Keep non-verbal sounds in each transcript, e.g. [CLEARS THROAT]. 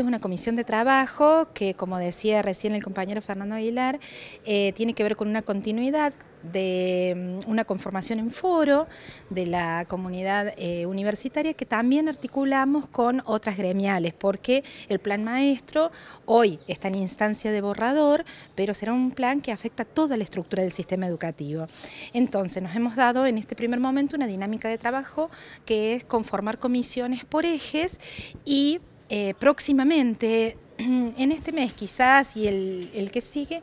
es una comisión de trabajo que, como decía recién el compañero Fernando Aguilar, eh, tiene que ver con una continuidad de mm, una conformación en foro de la comunidad eh, universitaria que también articulamos con otras gremiales, porque el plan maestro hoy está en instancia de borrador, pero será un plan que afecta toda la estructura del sistema educativo. Entonces nos hemos dado en este primer momento una dinámica de trabajo que es conformar comisiones por ejes y eh, próximamente, [CLEARS THROAT] en este mes quizás y el, el que sigue,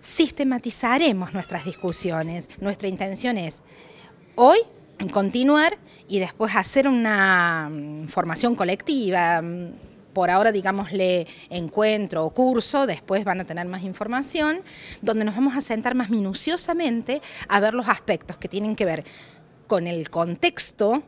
sistematizaremos nuestras discusiones. Nuestra intención es hoy continuar y después hacer una mm, formación colectiva. Mm, por ahora, digámosle, encuentro o curso, después van a tener más información, donde nos vamos a sentar más minuciosamente a ver los aspectos que tienen que ver con el contexto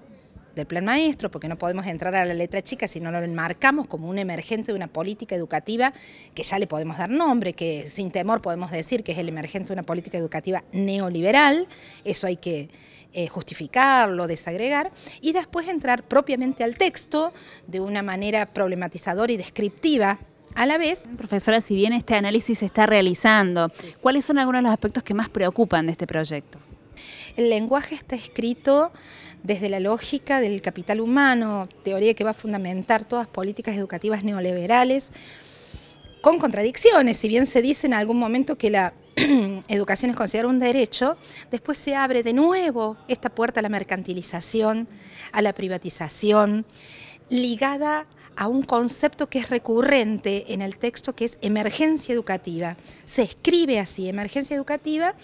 del plan maestro, porque no podemos entrar a la letra chica si no lo enmarcamos como un emergente de una política educativa que ya le podemos dar nombre, que sin temor podemos decir que es el emergente de una política educativa neoliberal, eso hay que eh, justificarlo, desagregar, y después entrar propiamente al texto de una manera problematizadora y descriptiva a la vez, profesora, si bien este análisis se está realizando, ¿cuáles son algunos de los aspectos que más preocupan de este proyecto? El lenguaje está escrito desde la lógica del capital humano, teoría que va a fundamentar todas políticas educativas neoliberales, con contradicciones. Si bien se dice en algún momento que la [CLEARS THROAT] educación es considerada un derecho, después se abre de nuevo esta puerta a la mercantilización, a la privatización, ligada a un concepto que es recurrente en el texto que es emergencia educativa. Se escribe así, emergencia educativa,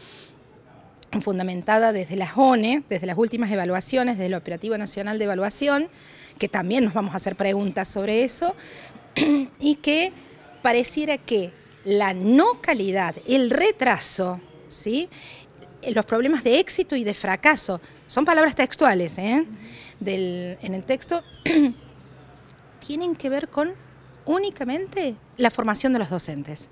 fundamentada desde las ONE, desde las últimas evaluaciones, desde la Operativo Nacional de Evaluación, que también nos vamos a hacer preguntas sobre eso, [CLEARS THROAT] y que pareciera que la no calidad, el retraso, ¿sí? Eh, los problemas de éxito y de fracaso, son palabras textuales ¿eh? en el texto, [CLEARS THROAT] tienen que ver con únicamente la formación de los docentes.